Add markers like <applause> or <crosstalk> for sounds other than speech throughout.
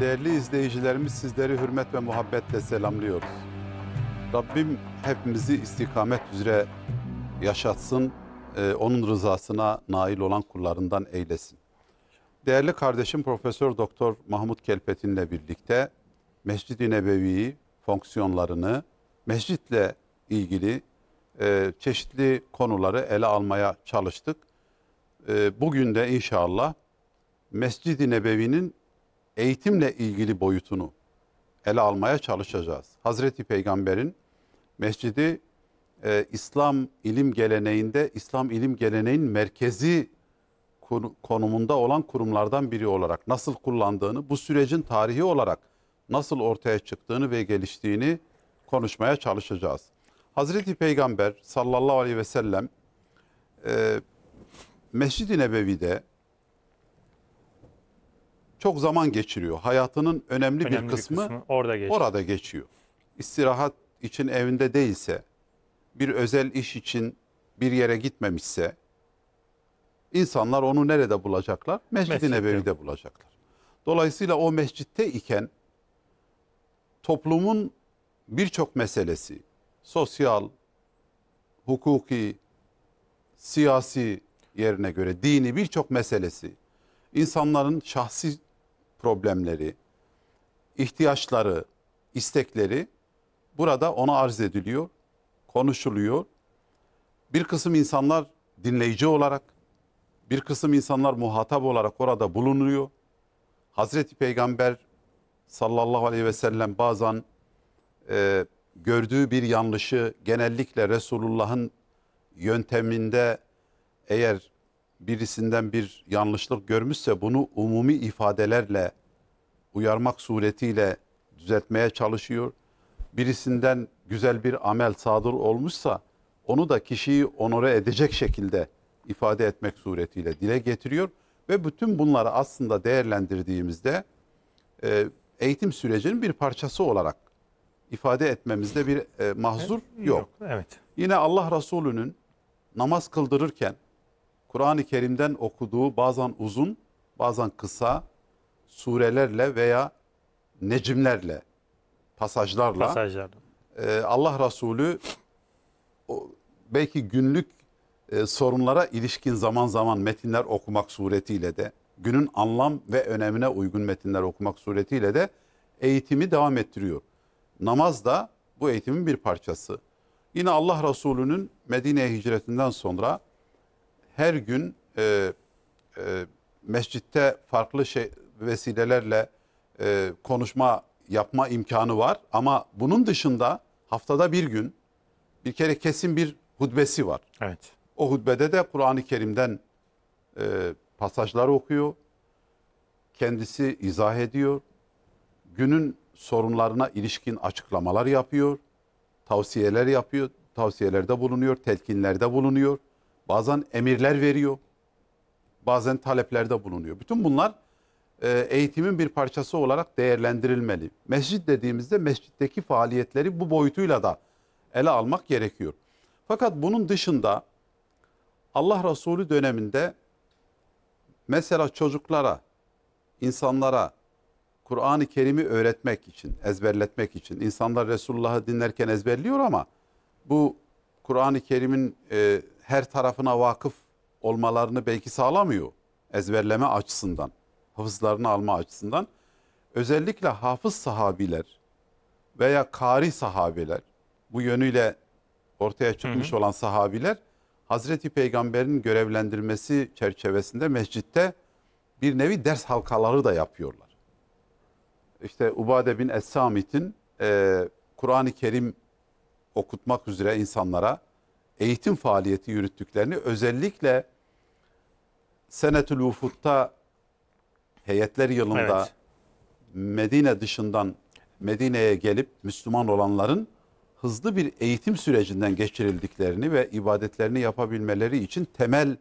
Değerli izleyicilerimiz sizleri hürmet ve muhabbetle selamlıyoruz. Rabbim hepimizi istikamet üzere yaşatsın, e, onun rızasına nail olan kullarından eylesin. Değerli kardeşim Profesör Doktor Mahmut Kelpet'inle birlikte Mescid-i Nebevi'yi, fonksiyonlarını, mescitle ilgili e, çeşitli konuları ele almaya çalıştık. E, bugün de inşallah Mescid-i Nebevi'nin eğitimle ilgili boyutunu ele almaya çalışacağız. Hazreti Peygamber'in mescidi e, İslam ilim geleneğinde, İslam ilim geleneğin merkezi konumunda olan kurumlardan biri olarak nasıl kullandığını, bu sürecin tarihi olarak nasıl ortaya çıktığını ve geliştiğini konuşmaya çalışacağız. Hazreti Peygamber sallallahu aleyhi ve sellem e, Mescid-i Nebevi'de çok zaman geçiriyor. Hayatının önemli, önemli bir, kısmı bir kısmı orada geçiyor. Orada geçiyor. İstirahat için evinde değilse, bir özel iş için bir yere gitmemişse insanlar onu nerede bulacaklar? Mescid-i Nebevi'de bulacaklar. Dolayısıyla o mescitte iken toplumun birçok meselesi sosyal, hukuki, siyasi yerine göre dini birçok meselesi insanların şahsi problemleri, ihtiyaçları, istekleri burada ona arz ediliyor, konuşuluyor. Bir kısım insanlar dinleyici olarak, bir kısım insanlar muhatap olarak orada bulunuyor. Hazreti Peygamber sallallahu aleyhi ve sellem bazen e, gördüğü bir yanlışı genellikle Resulullah'ın yönteminde eğer birisinden bir yanlışlık görmüşse bunu umumi ifadelerle uyarmak suretiyle düzeltmeye çalışıyor. Birisinden güzel bir amel sadır olmuşsa onu da kişiyi onore edecek şekilde ifade etmek suretiyle dile getiriyor ve bütün bunları aslında değerlendirdiğimizde e, eğitim sürecinin bir parçası olarak ifade etmemizde bir e, mahzur yok. yok. Evet. Yine Allah Resulü'nün namaz kıldırırken Kur'an-ı Kerim'den okuduğu bazen uzun, bazen kısa surelerle veya necimlerle, pasajlarla Pasajlar. e, Allah Resulü o, belki günlük e, sorunlara ilişkin zaman zaman metinler okumak suretiyle de günün anlam ve önemine uygun metinler okumak suretiyle de eğitimi devam ettiriyor. Namaz da bu eğitimin bir parçası. Yine Allah Resulü'nün Medine'ye hicretinden sonra her gün e, e, mescitte farklı şey vesilelerle e, konuşma yapma imkanı var. Ama bunun dışında haftada bir gün bir kere kesin bir hutbesi var. Evet. O hutbede de Kur'an-ı Kerim'den e, pasajlar okuyor. Kendisi izah ediyor. Günün sorunlarına ilişkin açıklamalar yapıyor. Tavsiyeler yapıyor. Tavsiyelerde bulunuyor, telkinlerde bulunuyor bazen emirler veriyor, bazen taleplerde bulunuyor. Bütün bunlar e, eğitimin bir parçası olarak değerlendirilmeli. Mescid dediğimizde mescitteki faaliyetleri bu boyutuyla da ele almak gerekiyor. Fakat bunun dışında Allah Resulü döneminde mesela çocuklara, insanlara Kur'an-ı Kerim'i öğretmek için, ezberletmek için. insanlar Resulullah'ı dinlerken ezberliyor ama bu Kur'an-ı Kerim'in e, her tarafına vakıf olmalarını belki sağlamıyor. Ezberleme açısından, hafızlarını alma açısından. Özellikle hafız sahabiler veya kari sahabeler, bu yönüyle ortaya çıkmış hı hı. olan sahabiler, Hazreti Peygamber'in görevlendirmesi çerçevesinde mescitte bir nevi ders halkaları da yapıyorlar. İşte Ubade bin Es-Samit'in e, Kur'an-ı Kerim okutmak üzere insanlara eğitim faaliyeti yürüttüklerini özellikle Senetül Ufut'ta heyetler yılında evet. Medine dışından Medine'ye gelip Müslüman olanların hızlı bir eğitim sürecinden geçirildiklerini ve ibadetlerini yapabilmeleri için temel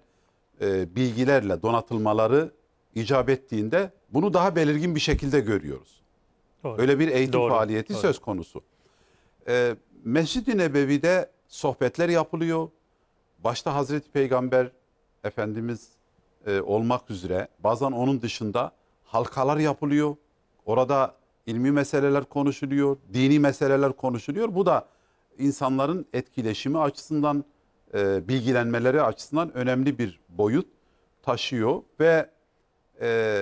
e, bilgilerle donatılmaları icap ettiğinde bunu daha belirgin bir şekilde görüyoruz. Doğru. Öyle bir eğitim Doğru. faaliyeti Doğru. söz konusu. E, Mescid-i Nebevi'de sohbetler yapılıyor. Başta Hazreti Peygamber Efendimiz e, olmak üzere bazen onun dışında halkalar yapılıyor. Orada ilmi meseleler konuşuluyor, dini meseleler konuşuluyor. Bu da insanların etkileşimi açısından, e, bilgilenmeleri açısından önemli bir boyut taşıyor ve e,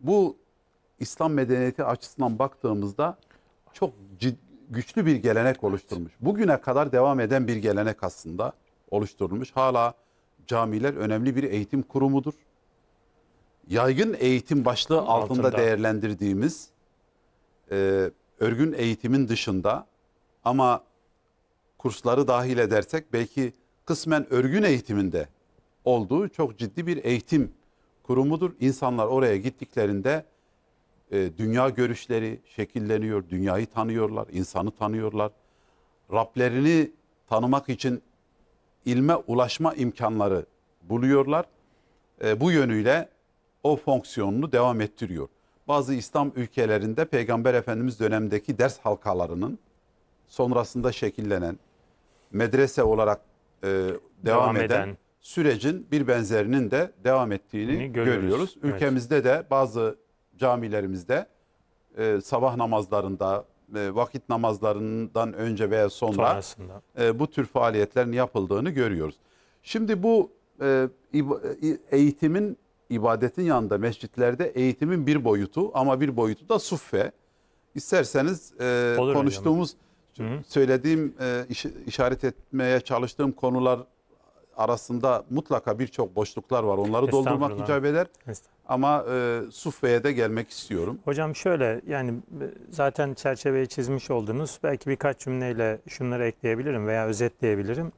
bu İslam medeniyeti açısından baktığımızda çok ciddi güçlü bir gelenek oluşturmuş. Bugüne kadar devam eden bir gelenek aslında oluşturulmuş. Hala camiler önemli bir eğitim kurumudur. Yaygın eğitim başlığı altında, altında. değerlendirdiğimiz e, örgün eğitimin dışında ama kursları dahil edersek belki kısmen örgün eğitiminde olduğu çok ciddi bir eğitim kurumudur. İnsanlar oraya gittiklerinde e, dünya görüşleri şekilleniyor. Dünyayı tanıyorlar, insanı tanıyorlar. Rablerini tanımak için ilme ulaşma imkanları buluyorlar. E, bu yönüyle o fonksiyonunu devam ettiriyor. Bazı İslam ülkelerinde Peygamber Efendimiz dönemindeki ders halkalarının sonrasında şekillenen medrese olarak e, devam, devam eden, eden sürecin bir benzerinin de devam ettiğini görüyoruz. görüyoruz. Ülkemizde evet. de bazı camilerimizde e, sabah namazlarında, e, vakit namazlarından önce veya sonra e, bu tür faaliyetlerin yapıldığını görüyoruz. Şimdi bu e, e, eğitimin, ibadetin yanında mescitlerde eğitimin bir boyutu ama bir boyutu da suffe. İsterseniz e, Olur konuştuğumuz, hocam. söylediğim, e, işaret etmeye çalıştığım konular arasında mutlaka birçok boşluklar var. Onları doldurmak icap eder. Ama e, Sufve'ye de gelmek istiyorum. Hocam şöyle yani e, zaten çerçeveyi çizmiş oldunuz. Belki birkaç cümleyle şunları ekleyebilirim veya özetleyebilirim.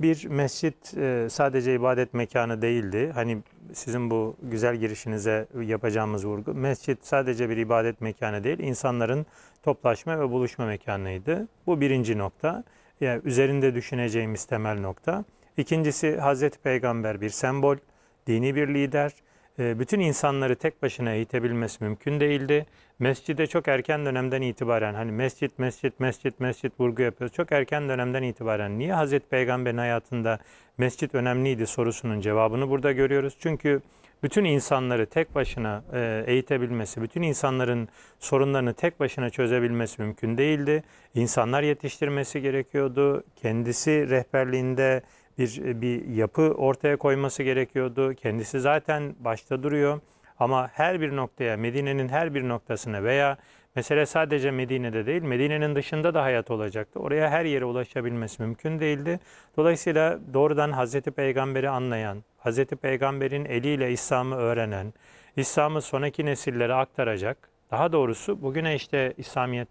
Bir mescit e, sadece ibadet mekanı değildi. Hani sizin bu güzel girişinize yapacağımız vurgu. Mescit sadece bir ibadet mekanı değil, insanların toplaşma ve buluşma mekanıydı. Bu birinci nokta. Yani üzerinde düşüneceğimiz temel nokta. İkincisi Hazreti Peygamber bir sembol, dini bir lider. Ee, bütün insanları tek başına eğitebilmesi mümkün değildi. Mescide çok erken dönemden itibaren hani mescit, mescit, mescit, mescit vurgu yapıyoruz. Çok erken dönemden itibaren niye Hazreti Peygamber'in hayatında mescit önemliydi sorusunun cevabını burada görüyoruz. Çünkü bütün insanları tek başına e, eğitebilmesi, bütün insanların sorunlarını tek başına çözebilmesi mümkün değildi. İnsanlar yetiştirmesi gerekiyordu. Kendisi rehberliğinde bir, e, bir yapı ortaya koyması gerekiyordu. Kendisi zaten başta duruyor ama her bir noktaya, Medine'nin her bir noktasına veya mesele sadece Medine'de değil, Medine'nin dışında da hayat olacaktı. Oraya her yere ulaşabilmesi mümkün değildi. Dolayısıyla doğrudan Hazreti Peygamber'i anlayan, Hazreti Peygamber'in eliyle İslam'ı öğrenen, İslam'ı sonraki nesillere aktaracak daha doğrusu bugüne işte İslamiyet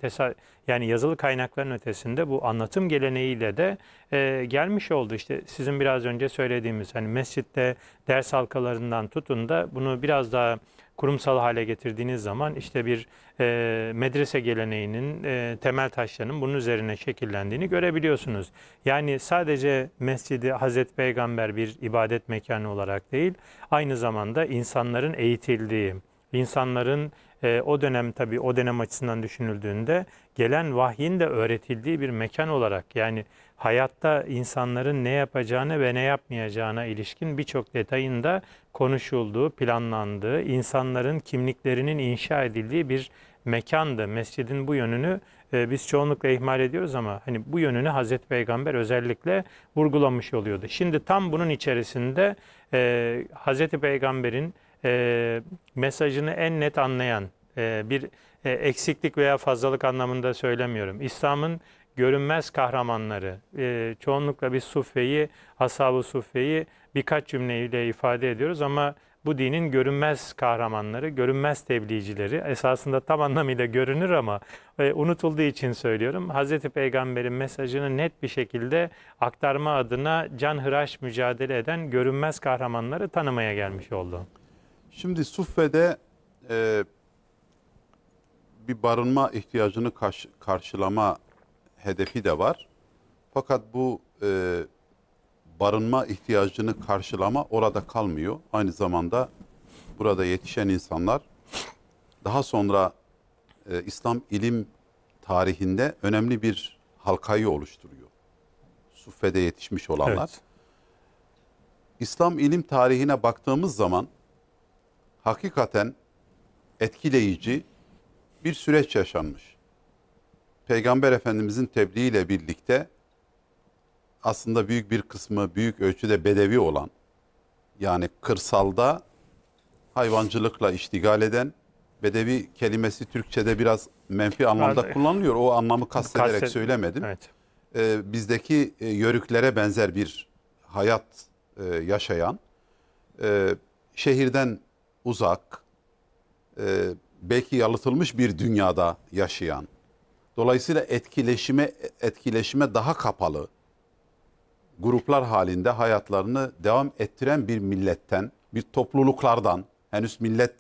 yani yazılı kaynakların ötesinde bu anlatım geleneğiyle de e, gelmiş oldu. İşte sizin biraz önce söylediğimiz hani mescitte ders halkalarından tutun da bunu biraz daha kurumsal hale getirdiğiniz zaman işte bir e, medrese geleneğinin e, temel taşlarının bunun üzerine şekillendiğini görebiliyorsunuz. Yani sadece mescidi Hazreti Peygamber bir ibadet mekanı olarak değil, aynı zamanda insanların eğitildiği, insanların e, o dönem tabi o dönem açısından düşünüldüğünde gelen vahyin de öğretildiği bir mekan olarak yani hayatta insanların ne yapacağını ve ne yapmayacağına ilişkin birçok detayın da konuşulduğu, planlandığı, insanların kimliklerinin inşa edildiği bir mekandı. Mescidin bu yönünü e, biz çoğunlukla ihmal ediyoruz ama hani bu yönünü Hazreti Peygamber özellikle vurgulamış oluyordu. Şimdi tam bunun içerisinde e, Hazreti Peygamber'in e, mesajını en net anlayan e, bir e, eksiklik veya fazlalık anlamında söylemiyorum. İslam'ın görünmez kahramanları, e, çoğunlukla bir sufeyi, ashab-ı suffeyi birkaç cümleyle ifade ediyoruz ama bu dinin görünmez kahramanları, görünmez tebliğcileri esasında tam anlamıyla görünür ama e, unutulduğu için söylüyorum. Hz. Peygamber'in mesajını net bir şekilde aktarma adına canhıraş mücadele eden görünmez kahramanları tanımaya gelmiş oldu. Şimdi Suffe'de e, bir barınma ihtiyacını karş, karşılama hedefi de var. Fakat bu e, barınma ihtiyacını karşılama orada kalmıyor. Aynı zamanda burada yetişen insanlar daha sonra e, İslam ilim tarihinde önemli bir halkayı oluşturuyor. Suffe'de yetişmiş olanlar. Evet. İslam ilim tarihine baktığımız zaman hakikaten etkileyici bir süreç yaşanmış. Peygamber Efendimizin tebliğiyle birlikte aslında büyük bir kısmı büyük ölçüde bedevi olan yani kırsalda hayvancılıkla iştigal eden bedevi kelimesi Türkçe'de biraz menfi anlamda kullanılıyor. O anlamı kastederek Kastet, söylemedim. Evet. Ee, bizdeki e, yörüklere benzer bir hayat e, yaşayan, e, şehirden uzak, e, belki yalıtılmış bir dünyada yaşayan, dolayısıyla etkileşime etkileşime daha kapalı gruplar halinde hayatlarını devam ettiren bir milletten, bir topluluklardan, henüz millet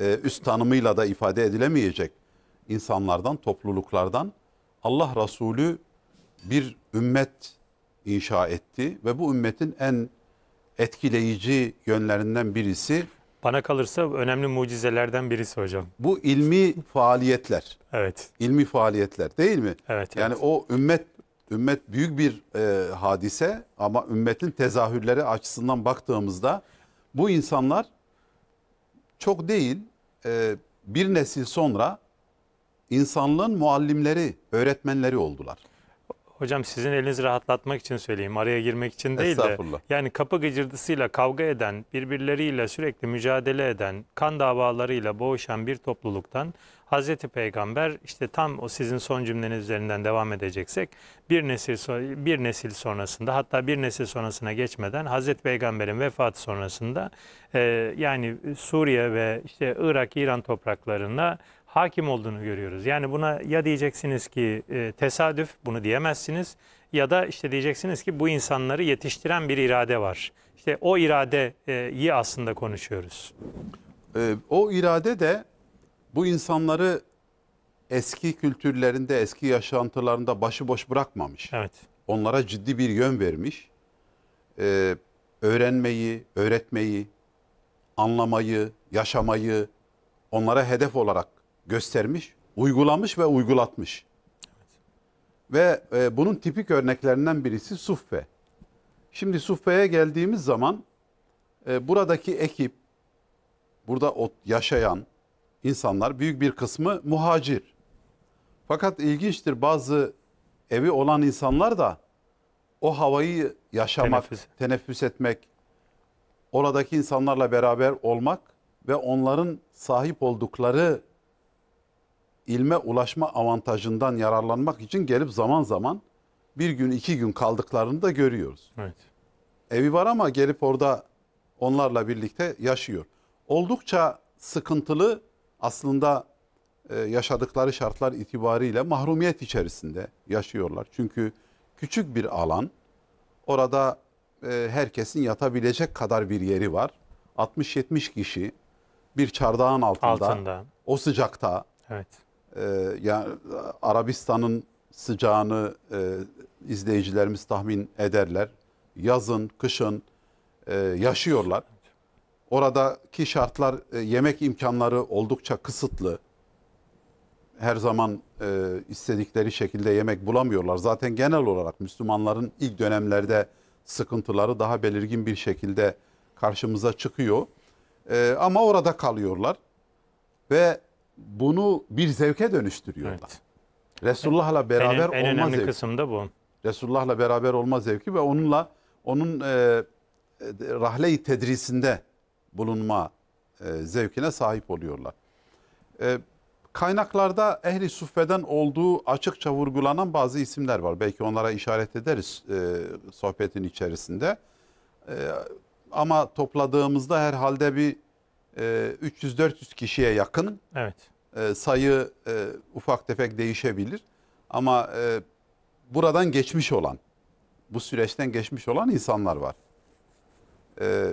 e, üst tanımıyla da ifade edilemeyecek insanlardan, topluluklardan Allah Resulü bir ümmet inşa etti ve bu ümmetin en etkileyici yönlerinden birisi bana kalırsa önemli mucizelerden birisi hocam. Bu ilmi faaliyetler. Evet. İlmi faaliyetler değil mi? Evet. Yani evet. o ümmet ümmet büyük bir e, hadise ama ümmetin tezahürleri açısından baktığımızda bu insanlar çok değil e, bir nesil sonra insanlığın muallimleri, öğretmenleri oldular. Hocam sizin elinizi rahatlatmak için söyleyeyim. Araya girmek için değil de. Yani kapı gıcırdısıyla kavga eden, birbirleriyle sürekli mücadele eden, kan davalarıyla boğuşan bir topluluktan Hazreti Peygamber işte tam o sizin son cümleniz üzerinden devam edeceksek bir nesil bir nesil sonrasında hatta bir nesil sonrasına geçmeden Hazreti Peygamber'in vefatı sonrasında e, yani Suriye ve işte Irak, İran topraklarında hakim olduğunu görüyoruz. Yani buna ya diyeceksiniz ki e, tesadüf bunu diyemezsiniz ya da işte diyeceksiniz ki bu insanları yetiştiren bir irade var. İşte o iradeyi aslında konuşuyoruz. E, o irade de bu insanları eski kültürlerinde, eski yaşantılarında başıboş bırakmamış. Evet. Onlara ciddi bir yön vermiş. Ee, öğrenmeyi, öğretmeyi, anlamayı, yaşamayı onlara hedef olarak göstermiş, uygulamış ve uygulatmış. Ve e, bunun tipik örneklerinden birisi Suffe. Şimdi Suffe'ye geldiğimiz zaman e, buradaki ekip, burada ot, yaşayan insanlar büyük bir kısmı muhacir. Fakat ilginçtir bazı evi olan insanlar da o havayı yaşamak, teneffüs, teneffüs etmek, oradaki insanlarla beraber olmak ve onların sahip oldukları ilme ulaşma avantajından yararlanmak için gelip zaman zaman bir gün iki gün kaldıklarını da görüyoruz. Evet. Evi var ama gelip orada onlarla birlikte yaşıyor. Oldukça sıkıntılı aslında e, yaşadıkları şartlar itibariyle mahrumiyet içerisinde yaşıyorlar. Çünkü küçük bir alan orada e, herkesin yatabilecek kadar bir yeri var. 60-70 kişi bir çardağın altında, altında. o sıcakta evet e, ee, yani Arabistan'ın sıcağını e, izleyicilerimiz tahmin ederler. Yazın, kışın e, yaşıyorlar. Oradaki şartlar, e, yemek imkanları oldukça kısıtlı. Her zaman e, istedikleri şekilde yemek bulamıyorlar. Zaten genel olarak Müslümanların ilk dönemlerde sıkıntıları daha belirgin bir şekilde karşımıza çıkıyor. E, ama orada kalıyorlar ve bunu bir zevke dönüştürüyorlar. Evet. Resulullah'la beraber en, en olma önemli zevki. kısımda bu. Resulullah'la beraber olma zevki ve onunla onun e, e, rahle-i tedrisinde bulunma e, zevkine sahip oluyorlar. E, kaynaklarda ehli suffeden olduğu açıkça vurgulanan bazı isimler var. Belki onlara işaret ederiz e, sohbetin içerisinde. E, ama topladığımızda herhalde bir 300-400 ee, kişiye yakın. Evet. Ee, sayı e, ufak tefek değişebilir. Ama e, buradan geçmiş olan, bu süreçten geçmiş olan insanlar var. Ee,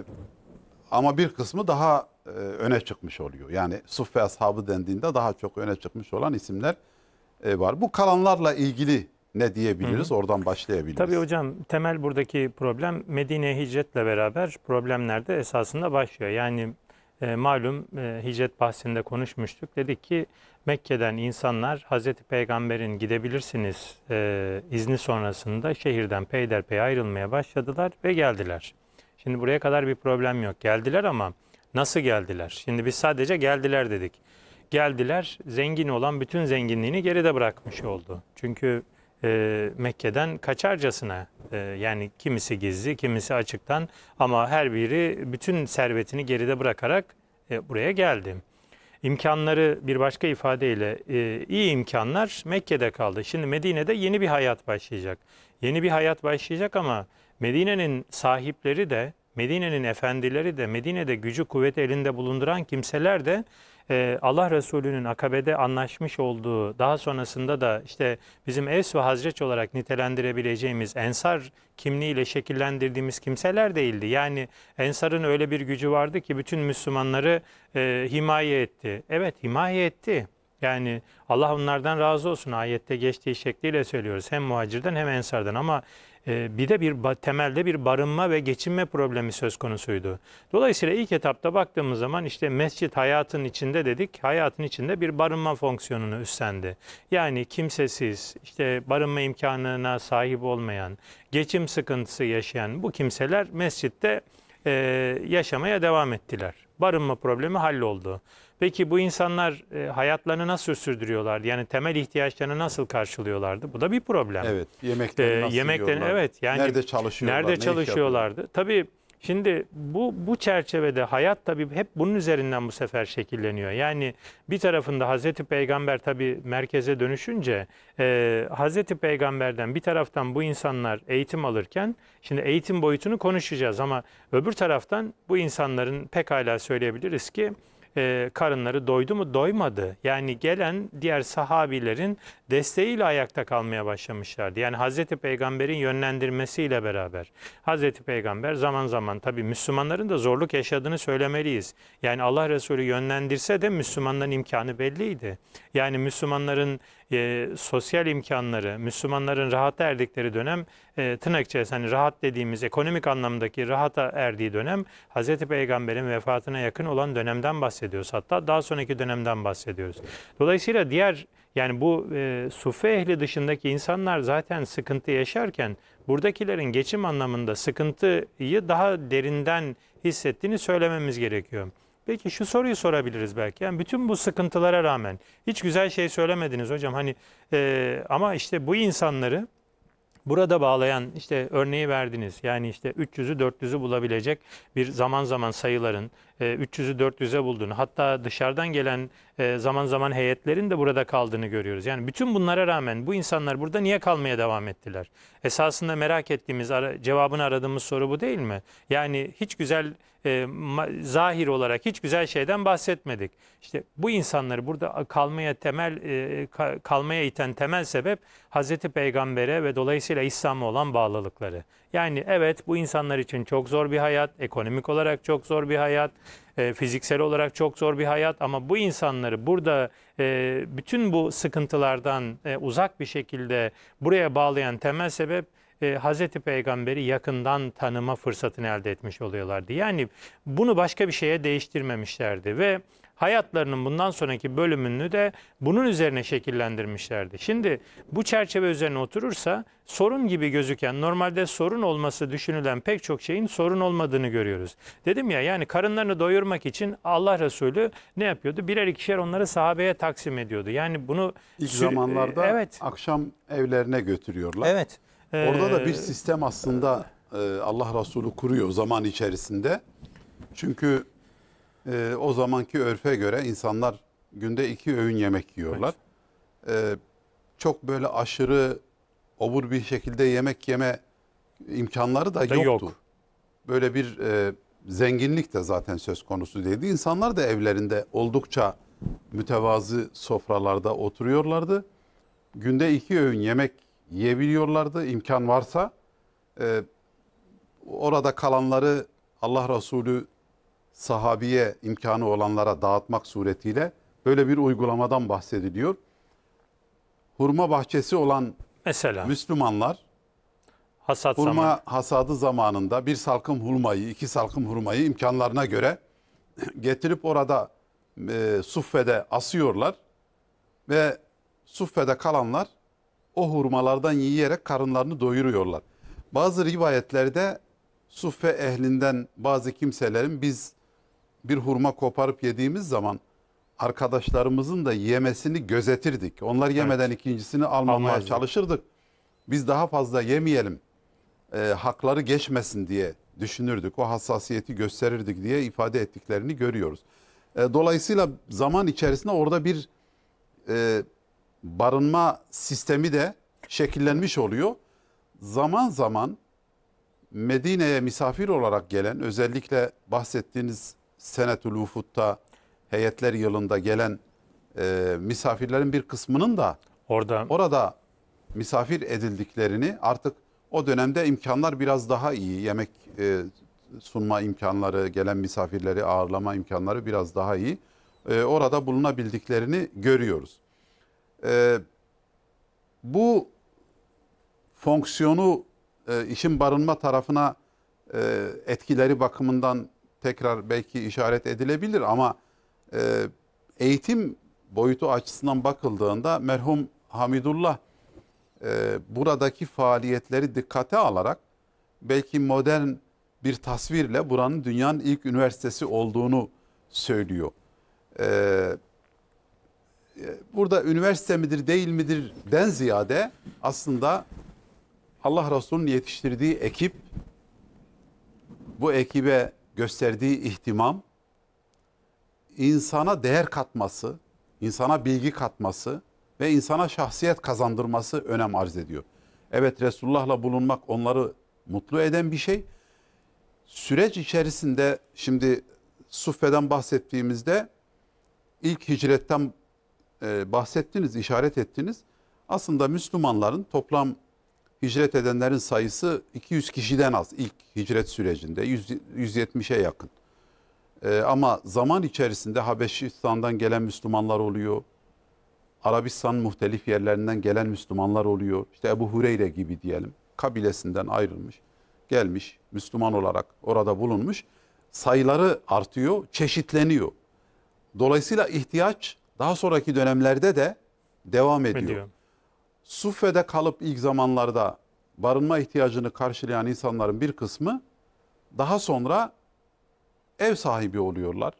ama bir kısmı daha e, öne çıkmış oluyor. Yani suffe ashabı dendiğinde daha çok öne çıkmış olan isimler var. Bu kalanlarla ilgili ne diyebiliriz? Hı hı. Oradan başlayabiliriz. Tabii hocam temel buradaki problem Medine hicretle beraber problemler de esasında başlıyor. Yani e, malum e, hicret bahsinde konuşmuştuk. Dedik ki Mekke'den insanlar Hazreti Peygamber'in gidebilirsiniz e, izni sonrasında şehirden peyderpey ayrılmaya başladılar ve geldiler. Şimdi buraya kadar bir problem yok. Geldiler ama nasıl geldiler? Şimdi biz sadece geldiler dedik. Geldiler zengin olan bütün zenginliğini geride bırakmış oldu. Çünkü e, Mekke'den kaçarcasına e, yani kimisi gizli kimisi açıktan ama her biri bütün servetini geride bırakarak e, buraya geldi. İmkanları bir başka ifadeyle e, iyi imkanlar Mekke'de kaldı. Şimdi Medine'de yeni bir hayat başlayacak. Yeni bir hayat başlayacak ama Medine'nin sahipleri de Medine'nin efendileri de Medine'de gücü kuvveti elinde bulunduran kimseler de e, Allah Resulü'nün akabede anlaşmış olduğu daha sonrasında da işte bizim Evs ve Hazreç olarak nitelendirebileceğimiz ensar kimliğiyle şekillendirdiğimiz kimseler değildi. Yani ensarın öyle bir gücü vardı ki bütün Müslümanları e, himaye etti. Evet himaye etti. Yani Allah onlardan razı olsun ayette geçtiği şekliyle söylüyoruz. Hem muhacirden hem ensardan ama ee, bir de bir temelde bir barınma ve geçinme problemi söz konusuydu. Dolayısıyla ilk etapta baktığımız zaman işte mescit hayatın içinde dedik, hayatın içinde bir barınma fonksiyonunu üstlendi. Yani kimsesiz, işte barınma imkanına sahip olmayan, geçim sıkıntısı yaşayan bu kimseler mescitte e, yaşamaya devam ettiler. Barınma problemi halloldu. Peki bu insanlar e, hayatlarını nasıl sürdürüyorlardı? Yani temel ihtiyaçlarını nasıl karşılıyorlardı? Bu da bir problem. Evet. Yemeklerini e, nasıl yemeklerini, yiyorlar? Evet. Yani nerede çalışıyorlar? Nerede çalışıyorlardı? Tabii Şimdi bu bu çerçevede hayat tabii hep bunun üzerinden bu sefer şekilleniyor. Yani bir tarafında Hazreti Peygamber tabii merkeze dönüşünce e, Hazreti Peygamber'den bir taraftan bu insanlar eğitim alırken şimdi eğitim boyutunu konuşacağız ama öbür taraftan bu insanların pekala söyleyebiliriz ki e, karınları doydu mu? Doymadı. Yani gelen diğer sahabilerin desteğiyle ayakta kalmaya başlamışlardı. Yani Hazreti Peygamber'in yönlendirmesiyle beraber. Hazreti Peygamber zaman zaman tabii Müslümanların da zorluk yaşadığını söylemeliyiz. Yani Allah Resulü yönlendirse de Müslümanların imkanı belliydi. Yani Müslümanların e, sosyal imkanları, Müslümanların rahat erdikleri dönem e, tırnak içerisinde hani rahat dediğimiz ekonomik anlamdaki rahata erdiği dönem Hazreti Peygamber'in vefatına yakın olan dönemden bahsediyoruz bahsediyoruz hatta daha sonraki dönemden bahsediyoruz. Dolayısıyla diğer yani bu e, sufi ehli dışındaki insanlar zaten sıkıntı yaşarken buradakilerin geçim anlamında sıkıntıyı daha derinden hissettiğini söylememiz gerekiyor. Peki şu soruyu sorabiliriz belki. Yani bütün bu sıkıntılara rağmen hiç güzel şey söylemediniz hocam. Hani e, ama işte bu insanları burada bağlayan işte örneği verdiniz. Yani işte 300'ü 400'ü bulabilecek bir zaman zaman sayıların 300'ü e, 400'e bulduğunu hatta dışarıdan gelen e, zaman zaman heyetlerin de burada kaldığını görüyoruz. Yani bütün bunlara rağmen bu insanlar burada niye kalmaya devam ettiler? Esasında merak ettiğimiz, cevabını aradığımız soru bu değil mi? Yani hiç güzel e, zahir olarak hiç güzel şeyden bahsetmedik. İşte bu insanları burada kalmaya temel kalmaya iten temel sebep Hazreti Peygamber'e ve dolayısıyla İslam'a olan bağlılıkları. Yani evet bu insanlar için çok zor bir hayat, ekonomik olarak çok zor bir hayat, e, fiziksel olarak çok zor bir hayat ama bu insanları burada e, bütün bu sıkıntılardan e, uzak bir şekilde buraya bağlayan temel sebep e, Hz. Peygamber'i yakından tanıma fırsatını elde etmiş oluyorlardı. Yani bunu başka bir şeye değiştirmemişlerdi ve hayatlarının bundan sonraki bölümünü de bunun üzerine şekillendirmişlerdi. Şimdi bu çerçeve üzerine oturursa sorun gibi gözüken normalde sorun olması düşünülen pek çok şeyin sorun olmadığını görüyoruz. Dedim ya yani karınlarını doyurmak için Allah Resulü ne yapıyordu? Birer ikişer onları sahabeye taksim ediyordu. Yani bunu ilk zamanlarda e, evet. akşam evlerine götürüyorlar. Evet. Ee, Orada da ee, bir sistem aslında e, Allah Resulü kuruyor zaman içerisinde. Çünkü e, o zamanki örfe göre insanlar günde iki öğün yemek yiyorlar. Evet. E, çok böyle aşırı obur bir şekilde yemek yeme imkanları da, da yoktu. Yok. Böyle bir e, zenginlik de zaten söz konusu değildi. İnsanlar da evlerinde oldukça mütevazı sofralarda oturuyorlardı. Günde iki öğün yemek yiyebiliyorlardı imkan varsa. E, orada kalanları Allah Resulü sahabiye imkanı olanlara dağıtmak suretiyle böyle bir uygulamadan bahsediliyor. Hurma bahçesi olan mesela Müslümanlar hasat hurma zamanı. hasadı zamanında bir salkım hurmayı, iki salkım hurmayı imkanlarına göre <clears throat> getirip orada e, suffede asıyorlar ve suffede kalanlar o hurmalardan yiyerek karınlarını doyuruyorlar. Bazı rivayetlerde suffe ehlinden bazı kimselerin biz bir hurma koparıp yediğimiz zaman arkadaşlarımızın da yemesini gözetirdik. Onlar yemeden evet. ikincisini almamaya Almazdık. çalışırdık. Biz daha fazla yemeyelim, e, hakları geçmesin diye düşünürdük. O hassasiyeti gösterirdik diye ifade ettiklerini görüyoruz. E, dolayısıyla zaman içerisinde orada bir e, barınma sistemi de şekillenmiş oluyor. Zaman zaman Medine'ye misafir olarak gelen özellikle bahsettiğiniz Senetül Vufut'ta heyetler yılında gelen e, misafirlerin bir kısmının da orada orada misafir edildiklerini artık o dönemde imkanlar biraz daha iyi. Yemek e, sunma imkanları, gelen misafirleri ağırlama imkanları biraz daha iyi. E, orada bulunabildiklerini görüyoruz. E, bu fonksiyonu e, işin barınma tarafına e, etkileri bakımından tekrar belki işaret edilebilir ama e, eğitim boyutu açısından bakıldığında merhum Hamidullah e, buradaki faaliyetleri dikkate alarak belki modern bir tasvirle buranın dünyanın ilk üniversitesi olduğunu söylüyor. Ee, burada üniversite midir değil midir den ziyade aslında Allah Resulü'nün yetiştirdiği ekip bu ekibe gösterdiği ihtimam, insana değer katması, insana bilgi katması ve insana şahsiyet kazandırması önem arz ediyor. Evet Resulullah'la bulunmak onları mutlu eden bir şey. Süreç içerisinde şimdi suffeden bahsettiğimizde ilk hicretten e, bahsettiniz, işaret ettiniz. Aslında Müslümanların toplam hicret edenlerin sayısı 200 kişiden az ilk hicret sürecinde 170'e yakın. Ee, ama zaman içerisinde Habeşistan'dan gelen Müslümanlar oluyor. Arabistan muhtelif yerlerinden gelen Müslümanlar oluyor. İşte Ebu Hureyre gibi diyelim. Kabilesinden ayrılmış, gelmiş, Müslüman olarak orada bulunmuş. Sayıları artıyor, çeşitleniyor. Dolayısıyla ihtiyaç daha sonraki dönemlerde de devam ediyor. ediyor. Suffe'de kalıp ilk zamanlarda barınma ihtiyacını karşılayan insanların bir kısmı daha sonra ev sahibi oluyorlar.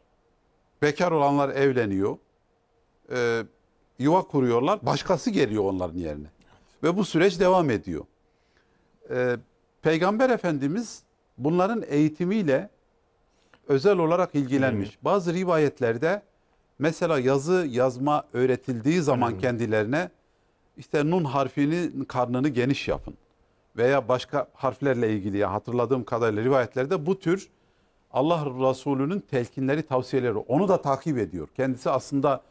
Bekar olanlar evleniyor. E, yuva kuruyorlar. Başkası geliyor onların yerine. Ve bu süreç devam ediyor. E, Peygamber Efendimiz bunların eğitimiyle özel olarak ilgilenmiş. Hı. Bazı rivayetlerde mesela yazı yazma öğretildiği zaman Hı. kendilerine işte nun harfinin karnını geniş yapın. Veya başka harflerle ilgili ya hatırladığım kadarıyla rivayetlerde bu tür Allah Resulü'nün telkinleri, tavsiyeleri onu da takip ediyor. Kendisi aslında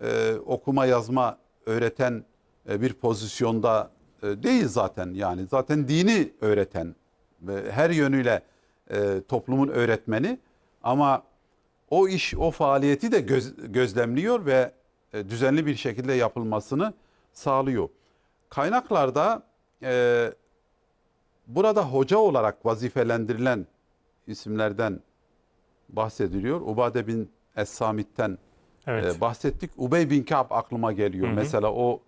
e, okuma yazma öğreten e, bir pozisyonda e, değil zaten yani. Zaten dini öğreten ve her yönüyle e, toplumun öğretmeni ama o iş, o faaliyeti de göz, gözlemliyor ve e, düzenli bir şekilde yapılmasını sağlıyor. Kaynaklarda e, burada hoca olarak vazifelendirilen isimlerden bahsediliyor. Ubade bin Es-Samit'ten evet. e, bahsettik. Ubey bin Ka'b aklıma geliyor. Hı hı. Mesela o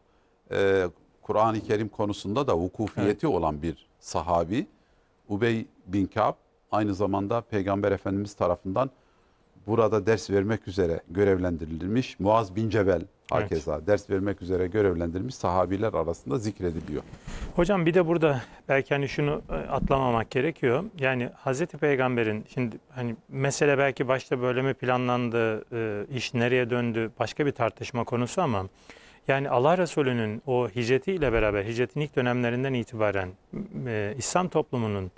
e, Kur'an-ı Kerim konusunda da vukufiyeti evet. olan bir sahabi. Ubey bin Ka'b aynı zamanda Peygamber Efendimiz tarafından burada ders vermek üzere görevlendirilmiş Muaz bin Cebel hakeza evet. ders vermek üzere görevlendirilmiş sahabiler arasında zikrediliyor. Hocam bir de burada belki hani şunu e, atlamamak gerekiyor. Yani Hazreti Peygamber'in şimdi hani mesele belki başta böyle mi planlandı, e, iş nereye döndü başka bir tartışma konusu ama yani Allah Resulü'nün o hicretiyle beraber hicretin ilk dönemlerinden itibaren e, İslam toplumunun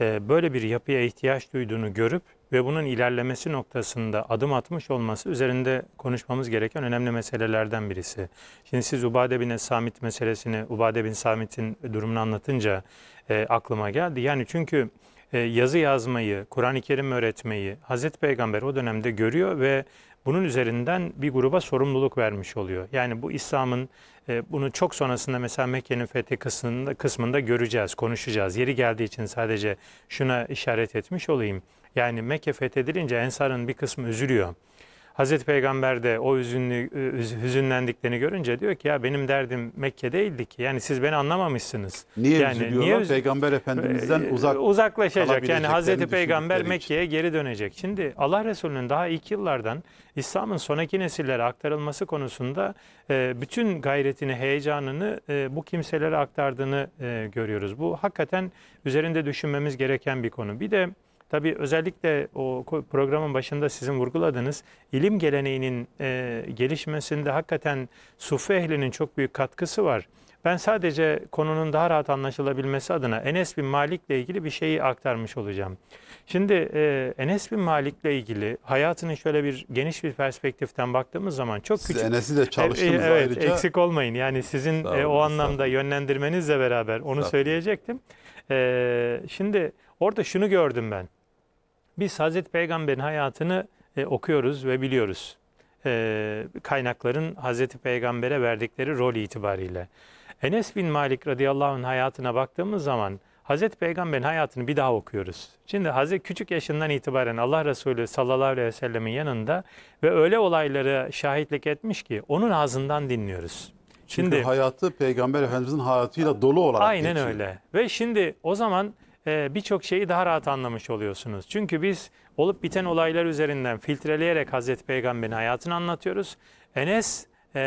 böyle bir yapıya ihtiyaç duyduğunu görüp ve bunun ilerlemesi noktasında adım atmış olması üzerinde konuşmamız gereken önemli meselelerden birisi. Şimdi siz Ubade bin Samit meselesini, Ubade bin Samit'in durumunu anlatınca e, aklıma geldi. Yani çünkü e, yazı yazmayı, Kur'an-ı Kerim öğretmeyi Hazreti Peygamber o dönemde görüyor ve bunun üzerinden bir gruba sorumluluk vermiş oluyor. Yani bu İslam'ın e, bunu çok sonrasında mesela Mekke'nin fethi kısmında, kısmında göreceğiz, konuşacağız. Yeri geldiği için sadece şuna işaret etmiş olayım. Yani Mekke fethedilince Ensar'ın bir kısmı üzülüyor. Hazreti Peygamber de o üzünlü, hüzünlendiklerini görünce diyor ki ya benim derdim Mekke değildi ki. Yani siz beni anlamamışsınız. Niye yani, üzülüyorlar? Niye üz Peygamber Efendimiz'den e, uzak uzaklaşacak. Yani Hazreti Peygamber Mekke'ye geri dönecek. Şimdi Allah Resulü'nün daha ilk yıllardan İslam'ın sonraki nesillere aktarılması konusunda e, bütün gayretini, heyecanını e, bu kimselere aktardığını görüyoruz. Bu hakikaten üzerinde düşünmemiz gereken bir konu. Bir de Tabii özellikle o programın başında sizin vurguladınız. ilim geleneğinin e, gelişmesinde hakikaten sufi ehlinin çok büyük katkısı var. Ben sadece konunun daha rahat anlaşılabilmesi adına Enes bin ile ilgili bir şeyi aktarmış olacağım. Şimdi e, Enes bin Malik'le ilgili hayatını şöyle bir geniş bir perspektiften baktığımız zaman çok Siz küçük. Siz Enes'i de e, e, çalıştınız e, evet, ayrıca. Eksik olmayın yani sizin e, olun, e, o anlamda yönlendirmenizle beraber onu söyleyecektim. E, şimdi orada şunu gördüm ben. Biz Hazreti Peygamber'in hayatını e, okuyoruz ve biliyoruz. E, kaynakların Hazreti Peygamber'e verdikleri rol itibariyle. Enes bin Malik radıyallahu anh hayatına baktığımız zaman Hazreti Peygamber'in hayatını bir daha okuyoruz. Şimdi Hazreti küçük yaşından itibaren Allah Resulü sallallahu aleyhi ve sellemin yanında ve öyle olaylara şahitlik etmiş ki onun ağzından dinliyoruz. Şimdi Çünkü hayatı Peygamber Efendimizin hayatıyla dolu olarak Aynen geçiyor. öyle. Ve şimdi o zaman e, birçok şeyi daha rahat anlamış oluyorsunuz. Çünkü biz olup biten olaylar üzerinden filtreleyerek Hazreti Peygamber'in hayatını anlatıyoruz. Enes e,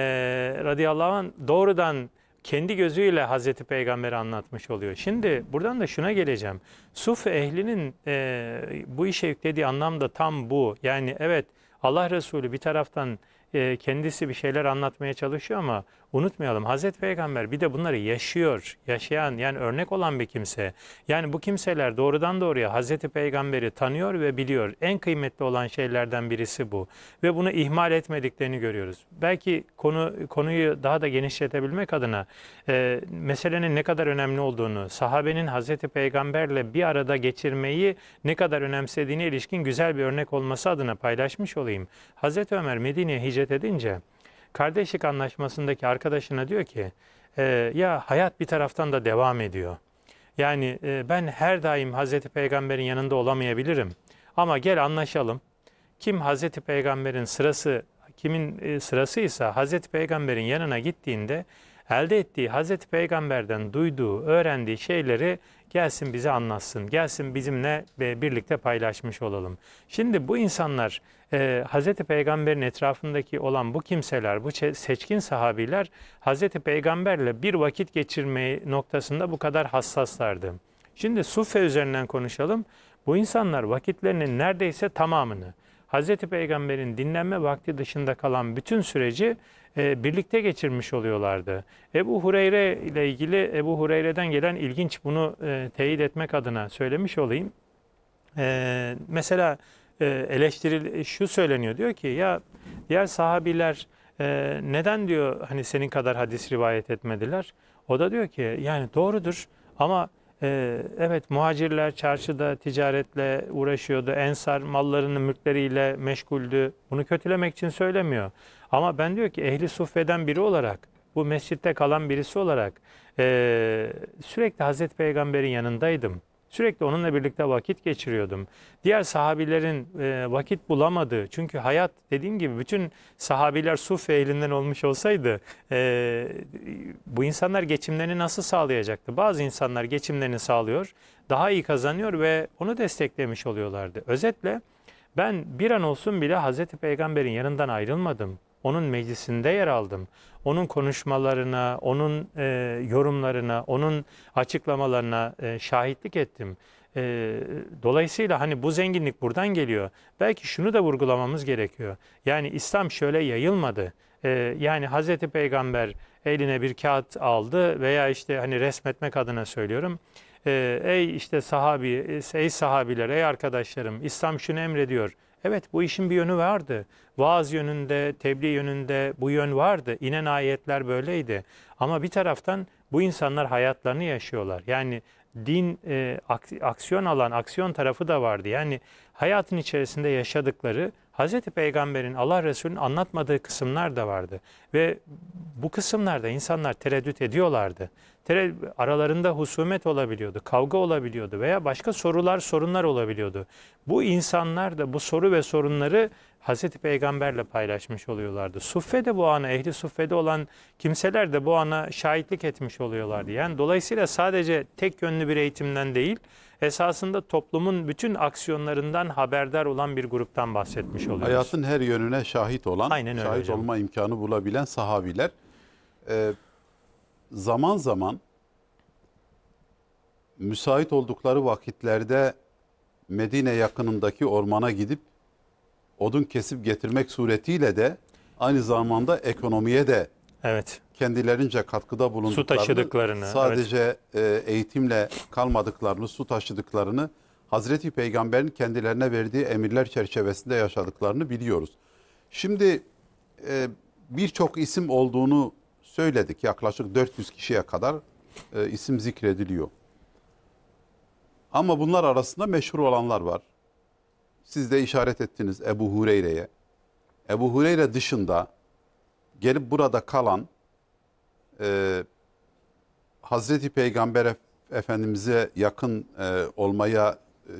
radıyallahu anh doğrudan kendi gözüyle Hazreti Peygamber'i anlatmış oluyor. Şimdi buradan da şuna geleceğim. Suf ehlinin e, bu işe yüklediği anlam da tam bu. Yani evet Allah Resulü bir taraftan e, kendisi bir şeyler anlatmaya çalışıyor ama Unutmayalım Hazreti Peygamber bir de bunları yaşıyor, yaşayan yani örnek olan bir kimse. Yani bu kimseler doğrudan doğruya Hazreti Peygamber'i tanıyor ve biliyor. En kıymetli olan şeylerden birisi bu ve bunu ihmal etmediklerini görüyoruz. Belki konu konuyu daha da genişletebilmek adına e, meselenin ne kadar önemli olduğunu, sahabenin Hazreti Peygamber'le bir arada geçirmeyi ne kadar önemsediğine ilişkin güzel bir örnek olması adına paylaşmış olayım. Hazreti Ömer Medine'ye hicret edince kardeşlik anlaşmasındaki arkadaşına diyor ki e, ya hayat bir taraftan da devam ediyor. Yani e, ben her daim Hazreti Peygamber'in yanında olamayabilirim. Ama gel anlaşalım. Kim Hazreti Peygamber'in sırası kimin e, sırasıysa Hazreti Peygamber'in yanına gittiğinde elde ettiği Hazreti Peygamber'den duyduğu, öğrendiği şeyleri gelsin bize anlatsın. Gelsin bizimle e, birlikte paylaşmış olalım. Şimdi bu insanlar e, ee, Hz. Peygamber'in etrafındaki olan bu kimseler, bu seçkin sahabiler Hz. Peygamber'le bir vakit geçirmeyi noktasında bu kadar hassaslardı. Şimdi Suffe üzerinden konuşalım. Bu insanlar vakitlerinin neredeyse tamamını Hz. Peygamber'in dinlenme vakti dışında kalan bütün süreci e, birlikte geçirmiş oluyorlardı. Ebu Hureyre ile ilgili Ebu Hureyre'den gelen ilginç bunu e, teyit etmek adına söylemiş olayım. E, mesela e, eleştiril e, şu söyleniyor diyor ki ya diğer sahabiler e, neden diyor hani senin kadar hadis rivayet etmediler? O da diyor ki yani doğrudur ama evet muhacirler çarşıda ticaretle uğraşıyordu. Ensar mallarını mülkleriyle meşguldü. Bunu kötülemek için söylemiyor. Ama ben diyor ki ehli suffeden biri olarak bu mescitte kalan birisi olarak sürekli Hazreti Peygamber'in yanındaydım. Sürekli onunla birlikte vakit geçiriyordum. Diğer sahabilerin e, vakit bulamadığı çünkü hayat dediğim gibi bütün sahabiler suf ehlinden olmuş olsaydı e, bu insanlar geçimlerini nasıl sağlayacaktı? Bazı insanlar geçimlerini sağlıyor, daha iyi kazanıyor ve onu desteklemiş oluyorlardı. Özetle ben bir an olsun bile Hazreti Peygamber'in yanından ayrılmadım. Onun meclisinde yer aldım. Onun konuşmalarına, onun e, yorumlarına, onun açıklamalarına e, şahitlik ettim. E, dolayısıyla hani bu zenginlik buradan geliyor. Belki şunu da vurgulamamız gerekiyor. Yani İslam şöyle yayılmadı. E, yani Hazreti Peygamber eline bir kağıt aldı veya işte hani resmetmek adına söylüyorum ee, ey işte sahabi, ey sahabiler, ey arkadaşlarım İslam şunu emrediyor. Evet bu işin bir yönü vardı. Vaaz yönünde, tebliğ yönünde bu yön vardı. İnen ayetler böyleydi. Ama bir taraftan bu insanlar hayatlarını yaşıyorlar. Yani din e, aksiyon alan, aksiyon tarafı da vardı. Yani hayatın içerisinde yaşadıkları Hazreti Peygamber'in Allah Resulü'nün anlatmadığı kısımlar da vardı. Ve bu kısımlarda insanlar tereddüt ediyorlardı. aralarında husumet olabiliyordu, kavga olabiliyordu veya başka sorular, sorunlar olabiliyordu. Bu insanlar da bu soru ve sorunları Hazreti Peygamber'le paylaşmış oluyorlardı. Suffede bu ana, ehli suffede olan kimseler de bu ana şahitlik etmiş oluyorlardı. Yani dolayısıyla sadece tek yönlü bir eğitimden değil, esasında toplumun bütün aksiyonlarından haberdar olan bir gruptan bahsetmiş oluyoruz. Hayatın her yönüne şahit olan, Aynen şahit hocam. olma imkanı bulabilen sahabiler e, zaman zaman müsait oldukları vakitlerde Medine yakınındaki ormana gidip odun kesip getirmek suretiyle de aynı zamanda ekonomiye de evet kendilerince katkıda bulunduklarını, su taşıdıklarını, sadece evet. eğitimle kalmadıklarını, su taşıdıklarını, Hazreti Peygamber'in kendilerine verdiği emirler çerçevesinde yaşadıklarını biliyoruz. Şimdi e, birçok isim olduğunu söyledik. Yaklaşık 400 kişiye kadar e, isim zikrediliyor. Ama bunlar arasında meşhur olanlar var. Siz de işaret ettiniz Ebu Hureyre'ye. Ebu Hureyre dışında gelip burada kalan e, Hazreti Peygamber Efendimiz'e yakın e, olmaya e,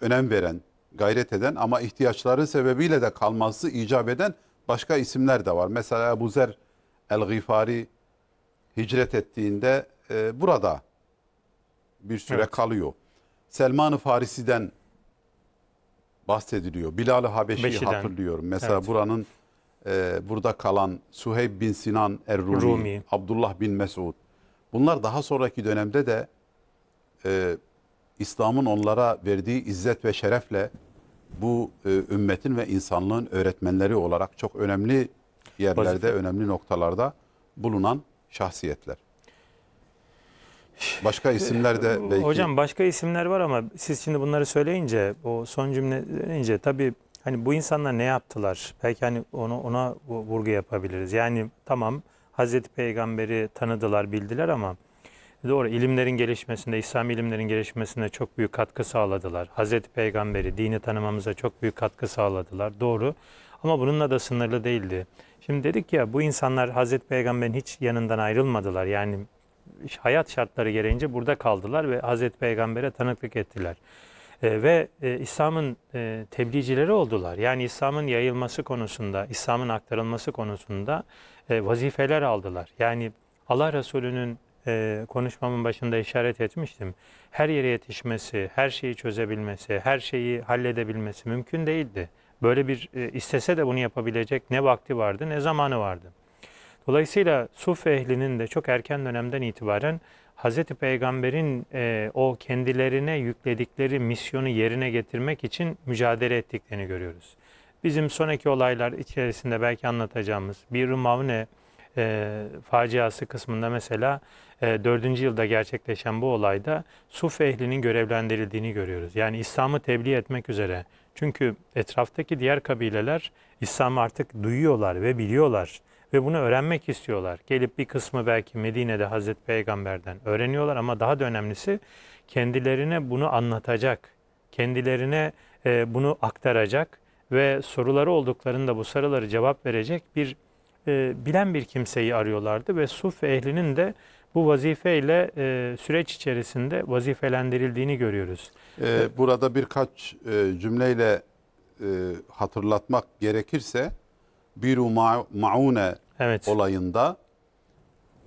önem veren, gayret eden ama ihtiyaçları sebebiyle de kalması icap eden başka isimler de var. Mesela Ebu Zer el-Gıfari hicret ettiğinde e, burada bir süre evet. kalıyor. Selman-ı Farisi'den bahsediliyor. Bilal-ı Habeşi'yi hatırlıyorum. Mesela evet. buranın e, burada kalan Suheyb bin Sinan Er-Rumi, Rumi. Abdullah bin Mesud. Bunlar daha sonraki dönemde de e, İslam'ın onlara verdiği izzet ve şerefle bu e, ümmetin ve insanlığın öğretmenleri olarak çok önemli yerlerde, Vazife. önemli noktalarda bulunan şahsiyetler. Başka ee, isimler de belki... Hocam başka isimler var ama siz şimdi bunları söyleyince, o son cümle deyince tabii hani bu insanlar ne yaptılar? Belki hani onu ona vurgu yapabiliriz. Yani tamam Hazreti Peygamber'i tanıdılar, bildiler ama doğru ilimlerin gelişmesinde, İslam ilimlerin gelişmesinde çok büyük katkı sağladılar. Hazreti Peygamber'i, dini tanımamıza çok büyük katkı sağladılar. Doğru. Ama bununla da sınırlı değildi. Şimdi dedik ya bu insanlar Hazreti Peygamber'in hiç yanından ayrılmadılar. Yani hayat şartları gereğince burada kaldılar ve Hazreti Peygamber'e tanıklık ettiler e, ve e, İslam'ın e, tebliğcileri oldular. Yani İslam'ın yayılması konusunda, İslam'ın aktarılması konusunda e, vazifeler aldılar. Yani Allah Resulü'nün e, konuşmamın başında işaret etmiştim. Her yere yetişmesi, her şeyi çözebilmesi, her şeyi halledebilmesi mümkün değildi. Böyle bir e, istese de bunu yapabilecek ne vakti vardı ne zamanı vardı. Dolayısıyla Suf ehlinin de çok erken dönemden itibaren Hazreti Peygamber'in e, o kendilerine yükledikleri misyonu yerine getirmek için mücadele ettiklerini görüyoruz. Bizim sonraki olaylar içerisinde belki anlatacağımız bir Rumavne e, faciası kısmında mesela e, 4. yılda gerçekleşen bu olayda Suf ehlinin görevlendirildiğini görüyoruz. Yani İslam'ı tebliğ etmek üzere. Çünkü etraftaki diğer kabileler İslam'ı artık duyuyorlar ve biliyorlar ve bunu öğrenmek istiyorlar. Gelip bir kısmı belki Medine'de Hazreti Peygamber'den öğreniyorlar ama daha da önemlisi kendilerine bunu anlatacak, kendilerine e, bunu aktaracak ve soruları olduklarında bu soruları cevap verecek bir e, bilen bir kimseyi arıyorlardı ve suf ehlinin de bu vazifeyle e, süreç içerisinde vazifelendirildiğini görüyoruz. Ee, burada birkaç e, cümleyle e, hatırlatmak gerekirse Biru Ma Maune evet. olayında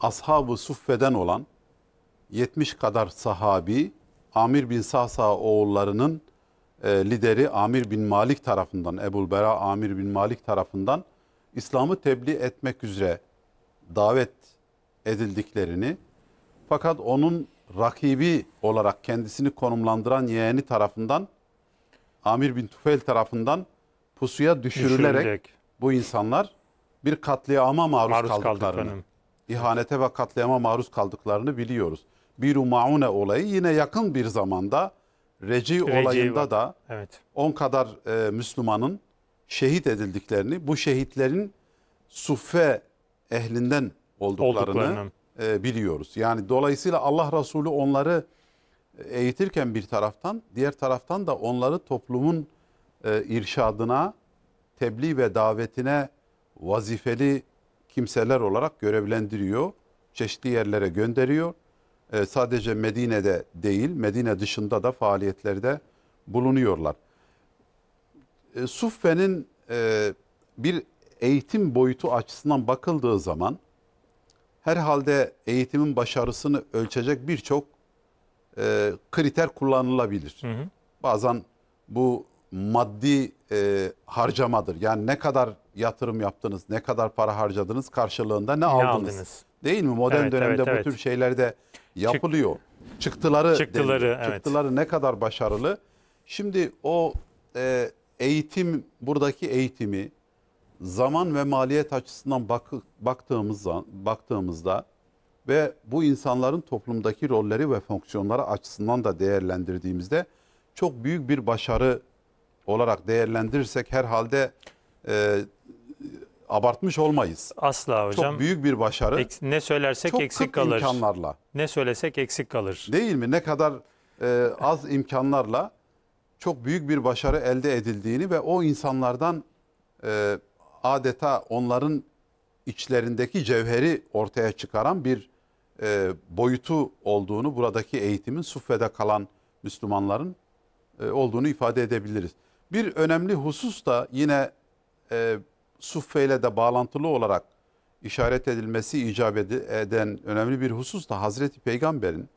ashabı suffeden olan 70 kadar sahabi Amir bin Sasa oğullarının e, lideri Amir bin Malik tarafından, Ebul Bera Amir bin Malik tarafından İslam'ı tebliğ etmek üzere davet edildiklerini fakat onun rakibi olarak kendisini konumlandıran yeğeni tarafından Amir bin Tufel tarafından pusuya düşürülerek Düşürülecek bu insanlar bir katliama maruz, maruz kaldıklarını, ihanete ve katliama maruz kaldıklarını biliyoruz. Bir Maune olayı yine yakın bir zamanda Reci, Reci olayında var. da evet. 10 kadar e, Müslümanın şehit edildiklerini, bu şehitlerin Suffe ehlinden olduklarını, olduklarını. E, biliyoruz. Yani dolayısıyla Allah Resulü onları eğitirken bir taraftan, diğer taraftan da onları toplumun e, irşadına, tebliğ ve davetine vazifeli kimseler olarak görevlendiriyor. Çeşitli yerlere gönderiyor. E, sadece Medine'de değil, Medine dışında da faaliyetlerde bulunuyorlar. E, Suffe'nin e, bir eğitim boyutu açısından bakıldığı zaman herhalde eğitimin başarısını ölçecek birçok e, kriter kullanılabilir. Hı hı. Bazen bu maddi e, harcamadır. Yani ne kadar yatırım yaptınız, ne kadar para harcadınız karşılığında ne, ne aldınız? aldınız? Değil mi? Modern evet, dönemde evet, bu evet. tür şeyler de yapılıyor. çıktıları çıktıları, evet. çıktıları ne kadar başarılı? Şimdi o e, eğitim buradaki eğitimi zaman ve maliyet açısından bak, baktığımızda baktığımızda ve bu insanların toplumdaki rolleri ve fonksiyonları açısından da değerlendirdiğimizde çok büyük bir başarı olarak değerlendirirsek herhalde e, abartmış olmayız. Asla hocam. Çok büyük bir başarı. Eks, ne söylersek Çok eksik kalır. Çok imkanlarla. Ne söylesek eksik kalır. Değil mi? Ne kadar e, az imkanlarla çok büyük bir başarı elde edildiğini ve o insanlardan e, adeta onların içlerindeki cevheri ortaya çıkaran bir e, boyutu olduğunu buradaki eğitimin suffede kalan Müslümanların e, olduğunu ifade edebiliriz. Bir önemli husus da yine e, Suffe ile de bağlantılı olarak işaret edilmesi icap eden önemli bir husus da Hazreti Peygamber'in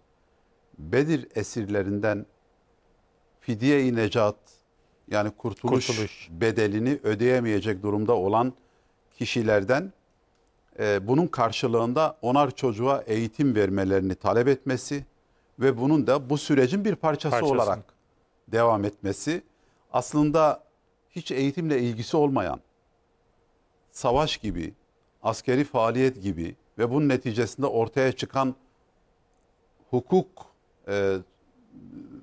Bedir esirlerinden fidye-i necat yani kurtuluş, kurtuluş bedelini ödeyemeyecek durumda olan kişilerden e, bunun karşılığında onar çocuğa eğitim vermelerini talep etmesi ve bunun da bu sürecin bir parçası, parçası. olarak devam etmesi aslında hiç eğitimle ilgisi olmayan savaş gibi, askeri faaliyet gibi ve bunun neticesinde ortaya çıkan hukuk e,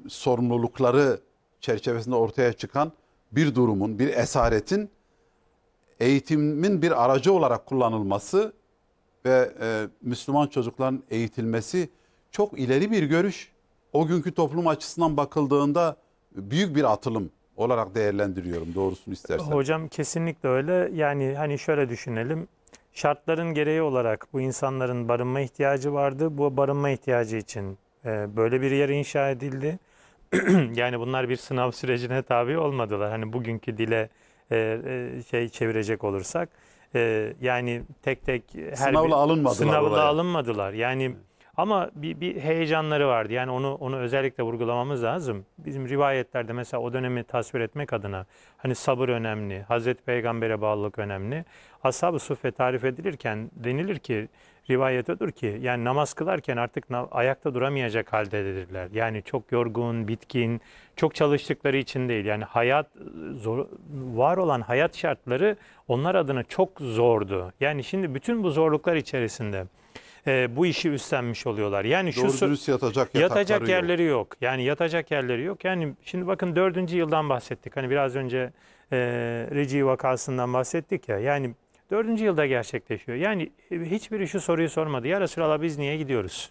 sorumlulukları çerçevesinde ortaya çıkan bir durumun, bir esaretin eğitimin bir aracı olarak kullanılması ve e, Müslüman çocukların eğitilmesi çok ileri bir görüş. O günkü toplum açısından bakıldığında büyük bir atılım olarak değerlendiriyorum doğrusunu istersen. Hocam kesinlikle öyle. Yani hani şöyle düşünelim. Şartların gereği olarak bu insanların barınma ihtiyacı vardı. Bu barınma ihtiyacı için e, böyle bir yer inşa edildi. <clears throat> yani bunlar bir sınav sürecine tabi olmadılar. Hani bugünkü dile e, e, şey çevirecek olursak yani tek tek her sınavla bir, alınmadılar. Sınavla oraya. alınmadılar. Yani ama bir, bir heyecanları vardı. Yani onu onu özellikle vurgulamamız lazım. Bizim rivayetlerde mesela o dönemi tasvir etmek adına hani sabır önemli, Hazreti Peygamber'e bağlılık önemli. Ashab-ı Suffe tarif edilirken denilir ki rivayet odur ki yani namaz kılarken artık ayakta duramayacak halde dedirler Yani çok yorgun, bitkin, çok çalıştıkları için değil. Yani hayat e, zor, var olan hayat şartları onlar adına çok zordu. Yani şimdi bütün bu zorluklar içerisinde e, bu işi üstlenmiş oluyorlar. Yani Doğru şu dürüst yatacak, yatacak yerleri yok. yok. Yani yatacak yerleri yok. Yani şimdi bakın dördüncü yıldan bahsettik. Hani biraz önce e, Reci vakasından bahsettik ya. Yani dördüncü yılda gerçekleşiyor. Yani e, hiçbiri şu soruyu sormadı. Ya Resulallah biz niye gidiyoruz?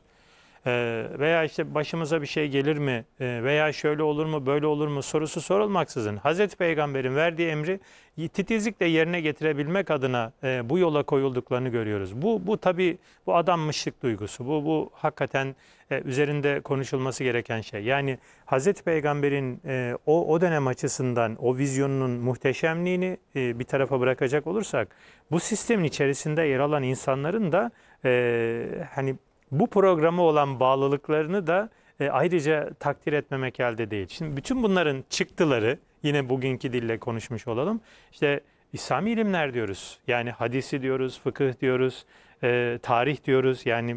Ee, veya işte başımıza bir şey gelir mi ee, veya şöyle olur mu böyle olur mu sorusu sorulmaksızın Hazreti Peygamber'in verdiği emri titizlikle yerine getirebilmek adına e, bu yola koyulduklarını görüyoruz. Bu bu tabi bu adammışlık duygusu. Bu bu hakikaten e, üzerinde konuşulması gereken şey. Yani Hazreti Peygamber'in e, o o dönem açısından o vizyonunun muhteşemliğini bir tarafa bırakacak olursak bu sistemin içerisinde yer alan insanların da e, hani bu programa olan bağlılıklarını da e, ayrıca takdir etmemek elde değil. Şimdi bütün bunların çıktıları yine bugünkü dille konuşmuş olalım. İşte İslami ilimler diyoruz. Yani hadisi diyoruz, fıkıh diyoruz, e, tarih diyoruz. Yani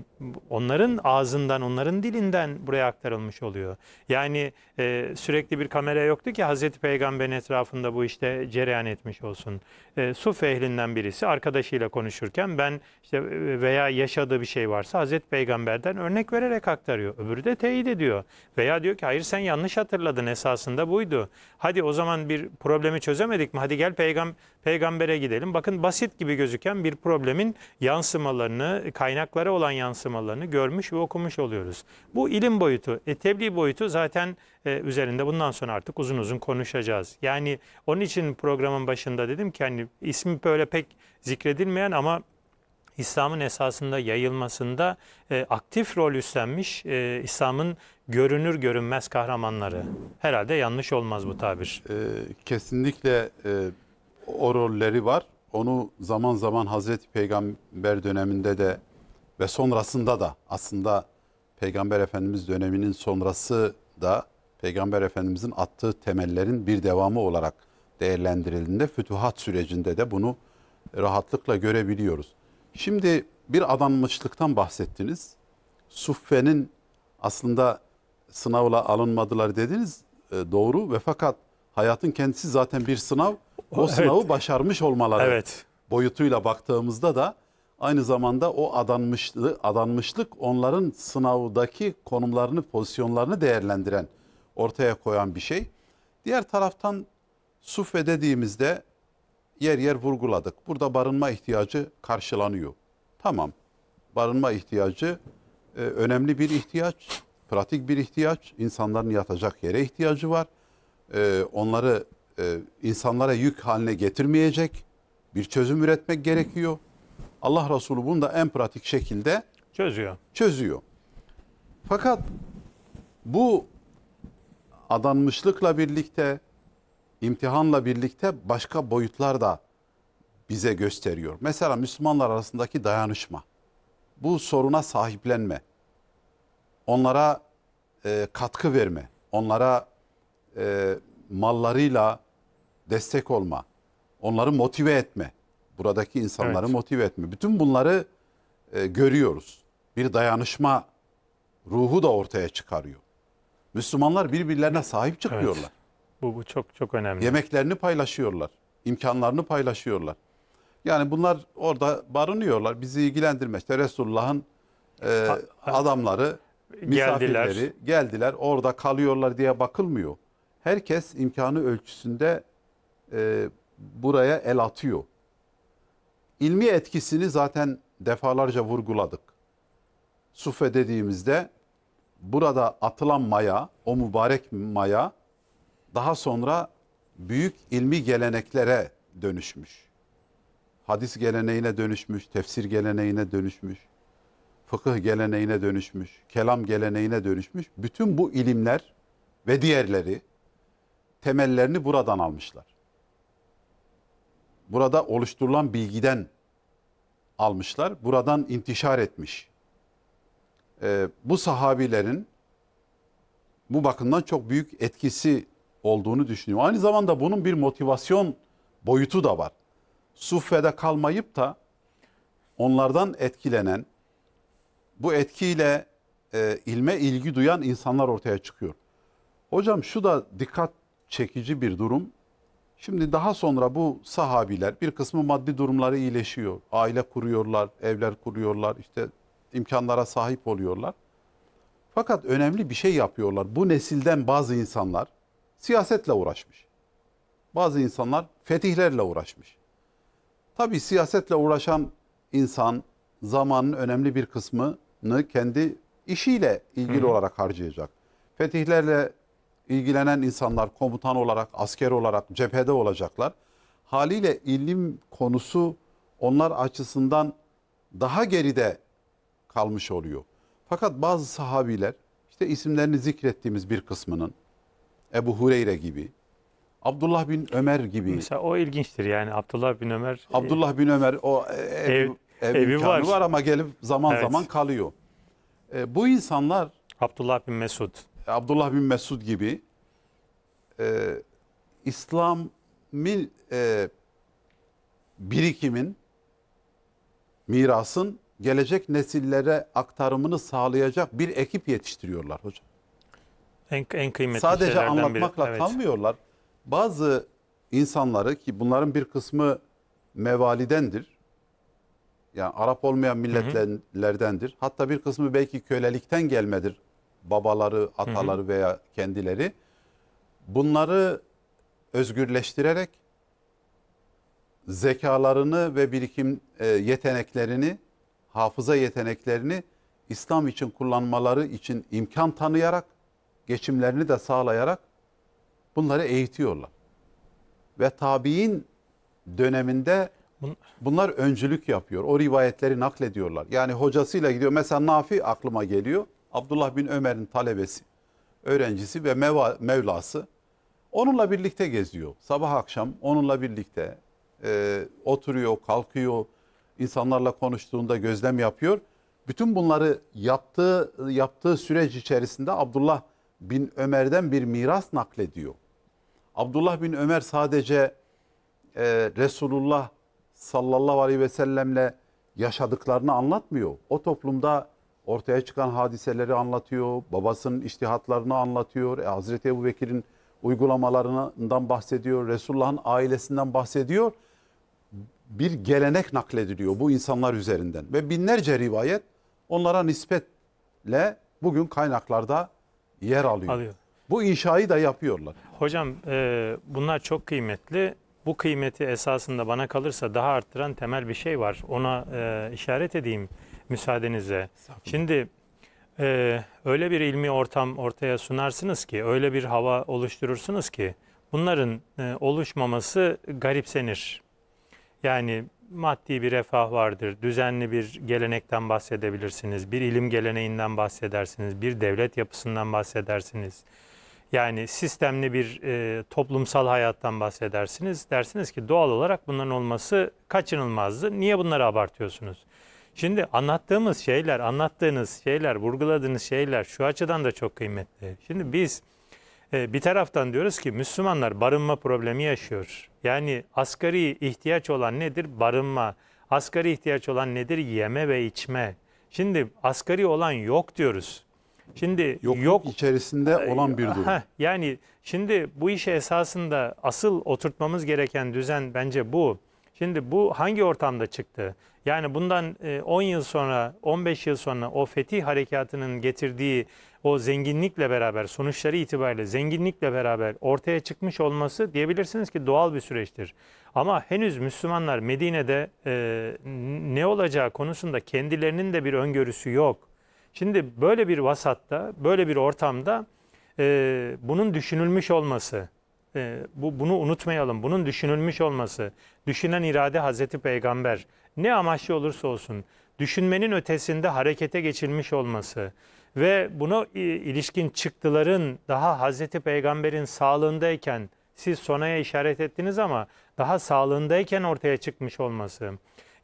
onların ağzından, onların dilinden buraya aktarılmış oluyor. Yani e, sürekli bir kamera yoktu ki Hazreti Peygamber'in etrafında bu işte cereyan etmiş olsun. E, suf ehlinden birisi arkadaşıyla konuşurken ben işte e, veya yaşadığı bir şey varsa Hazreti Peygamber'den örnek vererek aktarıyor. Öbürü de teyit ediyor. Veya diyor ki hayır sen yanlış hatırladın esasında buydu. Hadi o zaman bir problemi çözemedik mi? Hadi gel peygamber peygambere gidelim. Bakın basit gibi gözüken bir problemin yansımalarını, kaynaklara olan yansımalarını görmüş ve okumuş oluyoruz. Bu ilim boyutu. E, tebliğ boyutu zaten e, üzerinde bundan sonra artık uzun uzun konuşacağız. Yani onun için programın başında dedim ki hani ismi böyle pek zikredilmeyen ama İslam'ın esasında yayılmasında e, aktif rol üstlenmiş e, İslam'ın görünür görünmez kahramanları. Herhalde yanlış olmaz bu tabir. E, kesinlikle e, o rolleri var. Onu zaman zaman Hazreti Peygamber döneminde de ve sonrasında da aslında Peygamber Efendimiz döneminin sonrası da Peygamber Efendimizin attığı temellerin bir devamı olarak değerlendirildiğinde fütuhat sürecinde de bunu rahatlıkla görebiliyoruz. Şimdi bir adanmışlıktan bahsettiniz. Suffe'nin aslında sınavla alınmadılar dediniz. E, doğru ve fakat hayatın kendisi zaten bir sınav o sınavı evet. başarmış olmaları evet. boyutuyla baktığımızda da aynı zamanda o adanmışlı adanmışlık onların sınavdaki konumlarını, pozisyonlarını değerlendiren, ortaya koyan bir şey. Diğer taraftan suffe dediğimizde yer yer vurguladık. Burada barınma ihtiyacı karşılanıyor. Tamam, barınma ihtiyacı e, önemli bir ihtiyaç, pratik bir ihtiyaç. İnsanların yatacak yere ihtiyacı var. E, onları e, insanlara yük haline getirmeyecek bir çözüm üretmek gerekiyor. Allah Resulü bunu da en pratik şekilde çözüyor. Çözüyor. Fakat bu adanmışlıkla birlikte, imtihanla birlikte başka boyutlar da bize gösteriyor. Mesela Müslümanlar arasındaki dayanışma, bu soruna sahiplenme, onlara e, katkı verme, onlara e, mallarıyla, destek olma, onları motive etme, buradaki insanları evet. motive etme. Bütün bunları e, görüyoruz. Bir dayanışma ruhu da ortaya çıkarıyor. Müslümanlar birbirlerine sahip çıkıyorlar. Evet. Bu, bu çok çok önemli. Yemeklerini paylaşıyorlar, imkanlarını paylaşıyorlar. Yani bunlar orada barınıyorlar. Bizi ilgilendirmekte. Resulullah'ın e, adamları, misafirleri geldiler. geldiler. Orada kalıyorlar diye bakılmıyor. Herkes imkanı ölçüsünde e, buraya el atıyor. İlmi etkisini zaten defalarca vurguladık. Sufe dediğimizde burada atılan maya, o mübarek maya daha sonra büyük ilmi geleneklere dönüşmüş. Hadis geleneğine dönüşmüş, tefsir geleneğine dönüşmüş, fıkıh geleneğine dönüşmüş, kelam geleneğine dönüşmüş. Bütün bu ilimler ve diğerleri temellerini buradan almışlar burada oluşturulan bilgiden almışlar. Buradan intişar etmiş. Ee, bu sahabilerin bu bakımdan çok büyük etkisi olduğunu düşünüyorum. Aynı zamanda bunun bir motivasyon boyutu da var. Suffe'de kalmayıp da onlardan etkilenen, bu etkiyle e, ilme ilgi duyan insanlar ortaya çıkıyor. Hocam şu da dikkat çekici bir durum. Şimdi daha sonra bu sahabiler bir kısmı maddi durumları iyileşiyor. Aile kuruyorlar, evler kuruyorlar, işte imkanlara sahip oluyorlar. Fakat önemli bir şey yapıyorlar. Bu nesilden bazı insanlar siyasetle uğraşmış. Bazı insanlar fetihlerle uğraşmış. Tabii siyasetle uğraşan insan zamanın önemli bir kısmını kendi işiyle ilgili Hı-hı. olarak harcayacak. Fetihlerle ilgilenen insanlar komutan olarak, asker olarak cephede olacaklar. Haliyle ilim konusu onlar açısından daha geride kalmış oluyor. Fakat bazı sahabiler işte isimlerini zikrettiğimiz bir kısmının Ebu Hureyre gibi, Abdullah bin Ömer gibi. Mesela o ilginçtir yani Abdullah bin Ömer. E, Abdullah bin Ömer o e, ev, ev, ev evi var. var ama gelip zaman evet. zaman kalıyor. E, bu insanlar Abdullah bin Mesud. Abdullah bin Mesud gibi e, İslam'ın e, birikimin, mirasın gelecek nesillere aktarımını sağlayacak bir ekip yetiştiriyorlar hocam. En, en kıymetli Sadece anlatmakla biri. kalmıyorlar. Bazı insanları ki bunların bir kısmı mevalidendir. Yani Arap olmayan milletlerdendir. Hı hı. Hatta bir kısmı belki kölelikten gelmedir babaları, ataları hı hı. veya kendileri bunları özgürleştirerek zekalarını ve birikim e, yeteneklerini, hafıza yeteneklerini İslam için kullanmaları için imkan tanıyarak, geçimlerini de sağlayarak bunları eğitiyorlar. Ve tabi'in döneminde bunlar öncülük yapıyor. O rivayetleri naklediyorlar. Yani hocasıyla gidiyor. Mesela Nafi aklıma geliyor. Abdullah bin Ömer'in talebesi, öğrencisi ve meva, Mevlası onunla birlikte geziyor. Sabah akşam onunla birlikte e, oturuyor, kalkıyor, insanlarla konuştuğunda gözlem yapıyor. Bütün bunları yaptığı yaptığı süreç içerisinde Abdullah bin Ömer'den bir miras naklediyor. Abdullah bin Ömer sadece e, Resulullah sallallahu aleyhi ve sellemle yaşadıklarını anlatmıyor. O toplumda ortaya çıkan hadiseleri anlatıyor, babasının iştihatlarını anlatıyor, e, Hazreti Ebu Bekir'in uygulamalarından bahsediyor, Resulullah'ın ailesinden bahsediyor. Bir gelenek naklediliyor bu insanlar üzerinden ve binlerce rivayet onlara nispetle bugün kaynaklarda yer alıyor. alıyor. Bu inşayı da yapıyorlar. Hocam e, bunlar çok kıymetli. Bu kıymeti esasında bana kalırsa daha arttıran temel bir şey var. Ona e, işaret edeyim müsaadenizle. Şimdi e, öyle bir ilmi ortam ortaya sunarsınız ki, öyle bir hava oluşturursunuz ki bunların e, oluşmaması garipsenir. Yani maddi bir refah vardır, düzenli bir gelenekten bahsedebilirsiniz, bir ilim geleneğinden bahsedersiniz, bir devlet yapısından bahsedersiniz. Yani sistemli bir e, toplumsal hayattan bahsedersiniz. Dersiniz ki doğal olarak bunların olması kaçınılmazdı. Niye bunları abartıyorsunuz? Şimdi anlattığımız şeyler, anlattığınız şeyler, vurguladığınız şeyler şu açıdan da çok kıymetli. Şimdi biz e, bir taraftan diyoruz ki Müslümanlar barınma problemi yaşıyor. Yani asgari ihtiyaç olan nedir? Barınma. Asgari ihtiyaç olan nedir? Yeme ve içme. Şimdi asgari olan yok diyoruz. Şimdi yok, yok içerisinde olan bir durum. Yani şimdi bu işe esasında asıl oturtmamız gereken düzen bence bu. Şimdi bu hangi ortamda çıktı? Yani bundan 10 e, yıl sonra, 15 yıl sonra o fetih harekatının getirdiği o zenginlikle beraber, sonuçları itibariyle zenginlikle beraber ortaya çıkmış olması diyebilirsiniz ki doğal bir süreçtir. Ama henüz Müslümanlar Medine'de e, ne olacağı konusunda kendilerinin de bir öngörüsü yok. Şimdi böyle bir vasatta, böyle bir ortamda e, bunun düşünülmüş olması, bu, bunu unutmayalım, bunun düşünülmüş olması, düşünen irade Hazreti Peygamber, ne amaçlı olursa olsun düşünmenin ötesinde harekete geçilmiş olması ve buna e, ilişkin çıktıların daha Hazreti Peygamber'in sağlığındayken siz sonaya işaret ettiniz ama daha sağlığındayken ortaya çıkmış olması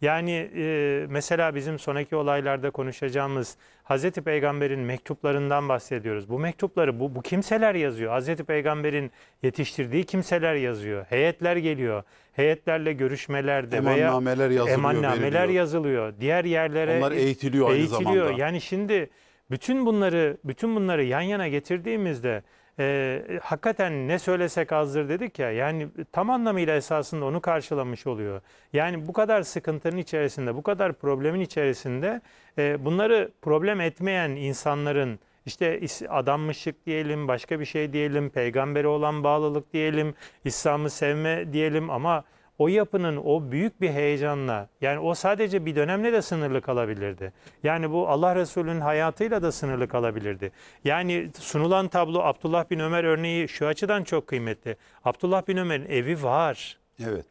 yani e, mesela bizim sonraki olaylarda konuşacağımız Hazreti Peygamber'in mektuplarından bahsediyoruz. Bu mektupları bu, bu kimseler yazıyor. Hazreti Peygamber'in yetiştirdiği kimseler yazıyor. Heyetler geliyor. Heyetlerle görüşmelerde emannameler veya yazılıyor, emannameler veriliyor. yazılıyor. Diğer yerlere Onlar eğitiliyor, eğitiliyor aynı zamanda. Yani şimdi bütün bunları bütün bunları yan yana getirdiğimizde ee, e, hakikaten ne söylesek azdır dedik ya yani tam anlamıyla esasında onu karşılamış oluyor. Yani bu kadar sıkıntının içerisinde bu kadar problemin içerisinde e, bunları problem etmeyen insanların işte adammışlık diyelim, başka bir şey diyelim, peygambere olan bağlılık diyelim, İslam'ı sevme diyelim ama o yapının o büyük bir heyecanla yani o sadece bir dönemle de sınırlı kalabilirdi. Yani bu Allah Resulü'nün hayatıyla da sınırlı kalabilirdi. Yani sunulan tablo Abdullah bin Ömer örneği şu açıdan çok kıymetli. Abdullah bin Ömer'in evi var. Evet.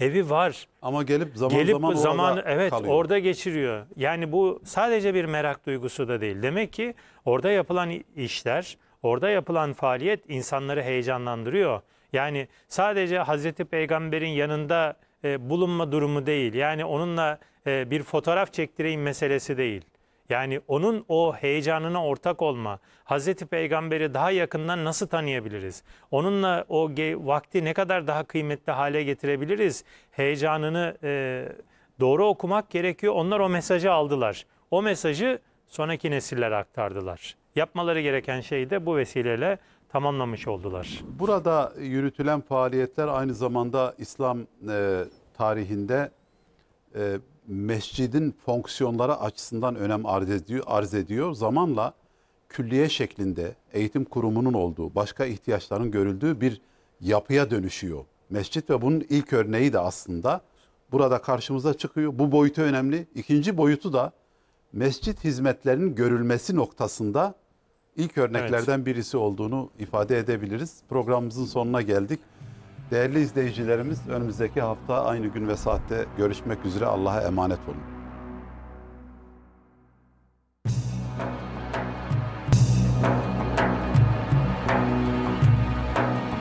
Evi var. Ama gelip zaman gelip zaman, zaman orada evet kalıyor. orada geçiriyor. Yani bu sadece bir merak duygusu da değil. Demek ki orada yapılan işler, orada yapılan faaliyet insanları heyecanlandırıyor. Yani sadece Hazreti Peygamber'in yanında e, bulunma durumu değil. Yani onunla e, bir fotoğraf çektireyim meselesi değil. Yani onun o heyecanına ortak olma, Hazreti Peygamber'i daha yakından nasıl tanıyabiliriz? Onunla o vakti ne kadar daha kıymetli hale getirebiliriz? Heyecanını e, doğru okumak gerekiyor. Onlar o mesajı aldılar. O mesajı sonraki nesiller aktardılar. Yapmaları gereken şey de bu vesileyle tamamlamış oldular. Burada yürütülen faaliyetler aynı zamanda İslam e, tarihinde e, mescidin fonksiyonları açısından önem arz ediyor, arz ediyor. Zamanla külliye şeklinde eğitim kurumunun olduğu, başka ihtiyaçların görüldüğü bir yapıya dönüşüyor. Mescit ve bunun ilk örneği de aslında burada karşımıza çıkıyor. Bu boyutu önemli. İkinci boyutu da mescit hizmetlerinin görülmesi noktasında ilk örneklerden evet. birisi olduğunu ifade edebiliriz. Programımızın sonuna geldik. Değerli izleyicilerimiz önümüzdeki hafta aynı gün ve saatte görüşmek üzere. Allah'a emanet olun.